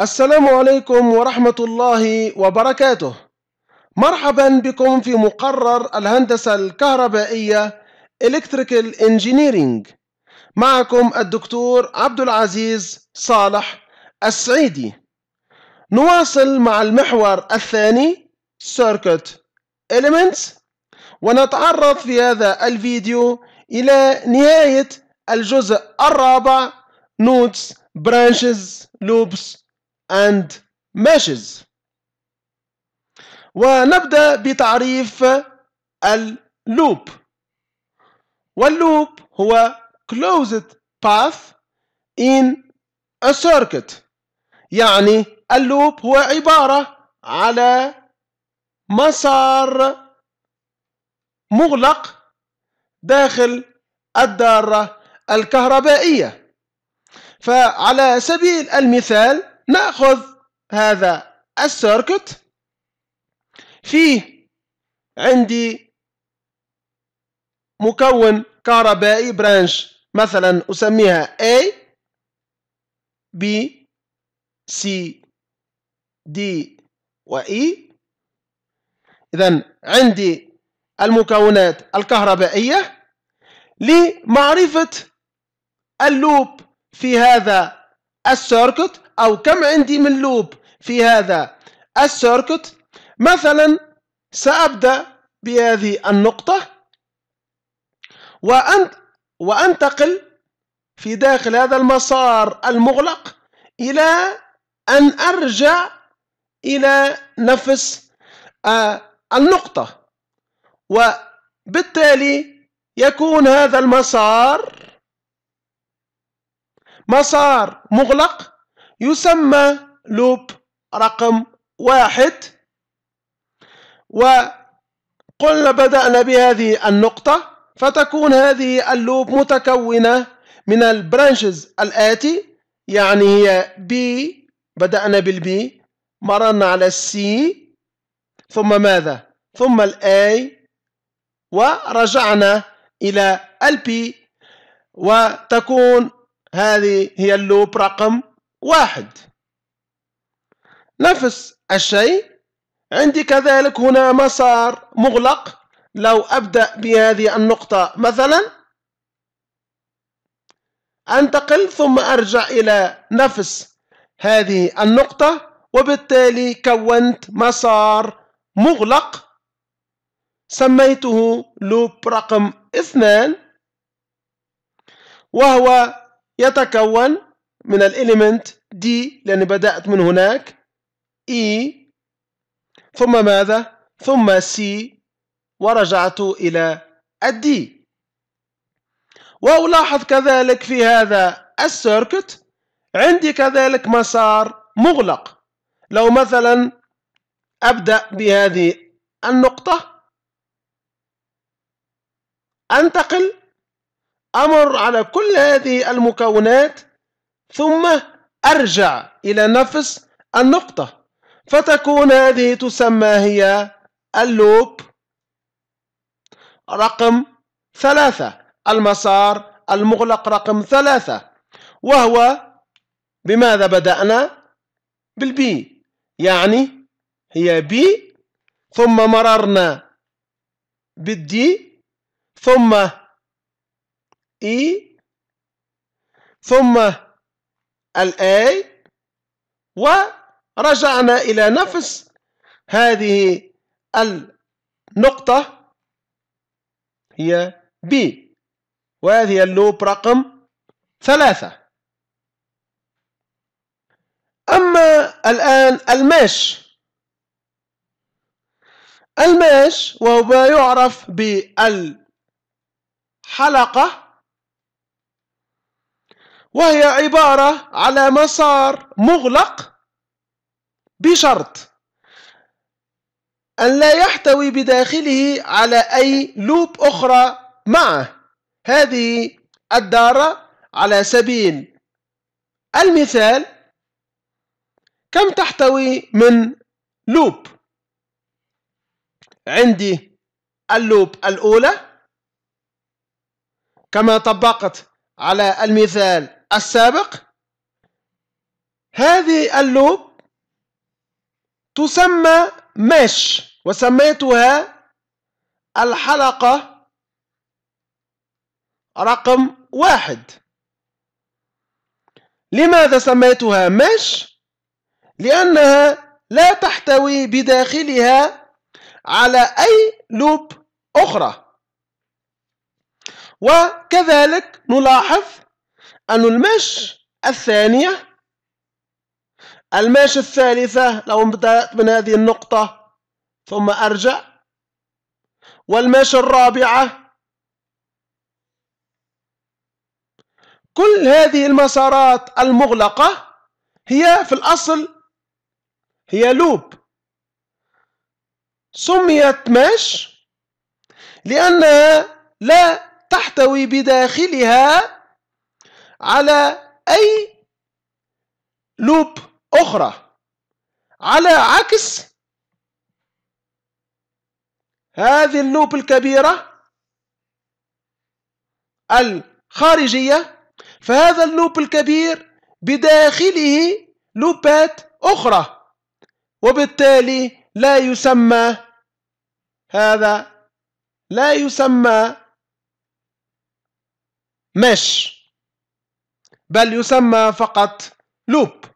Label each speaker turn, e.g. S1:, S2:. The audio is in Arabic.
S1: السلام عليكم ورحمة الله وبركاته مرحبا بكم في مقرر الهندسة الكهربائية Electrical Engineering معكم الدكتور عبد العزيز صالح السعيدي نواصل مع المحور الثاني Circuit Elements ونتعرض في هذا الفيديو إلى نهاية الجزء الرابع Nodes Branches Loops and meshes ونبدأ بتعريف اللوب واللوب هو closed path in a circuit يعني اللوب هو عبارة على مسار مغلق داخل الدارة الكهربائية فعلى سبيل المثال ناخذ هذا السيركت فيه عندي مكون كهربائي برانش مثلا أسميها A B C D و E إذا عندي المكونات الكهربائية لمعرفة اللوب في هذا السيركت أو كم عندي من لوب في هذا السيركت مثلا سأبدأ بهذه النقطة وان وأنتقل في داخل هذا المسار المغلق إلى أن أرجع إلى نفس آه، النقطة وبالتالي يكون هذا المسار مسار مغلق يسمى لوب رقم واحد وقلنا بدأنا بهذه النقطة فتكون هذه اللوب متكونة من البرانشز الآتي يعني هي بي بدأنا بالبي مررنا على السي ثم ماذا ثم الاي ورجعنا إلى البي وتكون هذه هي اللوب رقم واحد نفس الشيء عندي كذلك هنا مسار مغلق لو أبدأ بهذه النقطة مثلا أنتقل ثم أرجع إلى نفس هذه النقطة وبالتالي كونت مسار مغلق سميته لوب رقم اثنان وهو يتكون من الإليمنت دي لأني بدأت من هناك E ثم ماذا؟ ثم C ورجعت إلى الدي وألاحظ كذلك في هذا السيركت عندي كذلك مسار مغلق لو مثلا أبدأ بهذه النقطة أنتقل أمر على كل هذه المكونات ثم أرجع إلى نفس النقطة فتكون هذه تسمى هي اللوب رقم ثلاثة المسار المغلق رقم ثلاثة وهو بماذا بدأنا بالبي يعني هي بي ثم مررنا بالدي ثم إي ثم الآي ورجعنا إلى نفس هذه النقطة هي B وهذه اللوب رقم ثلاثة أما الآن الماش الماش وهو ما يعرف بالحلقة وهي عبارة على مسار مغلق بشرط أن لا يحتوي بداخله على أي لوب أخرى معه هذه الدارة على سبيل المثال كم تحتوي من لوب عندي اللوب الأولى كما طبقت على المثال السابق هذه اللوب تسمى مش وسميتها الحلقة رقم واحد لماذا سميتها مش؟ لأنها لا تحتوي بداخلها على أي لوب أخرى وكذلك نلاحظ أن المش الثانية المش الثالثة لو بدأت من هذه النقطة ثم أرجع والمش الرابعة كل هذه المسارات المغلقة هي في الأصل هي لوب سميت مش لأنها لا تحتوي بداخلها على أي لوب أخرى على عكس هذه اللوب الكبيرة الخارجية فهذا اللوب الكبير بداخله لوبات أخرى وبالتالي لا يسمى هذا لا يسمى مش بل يسمى فقط لوب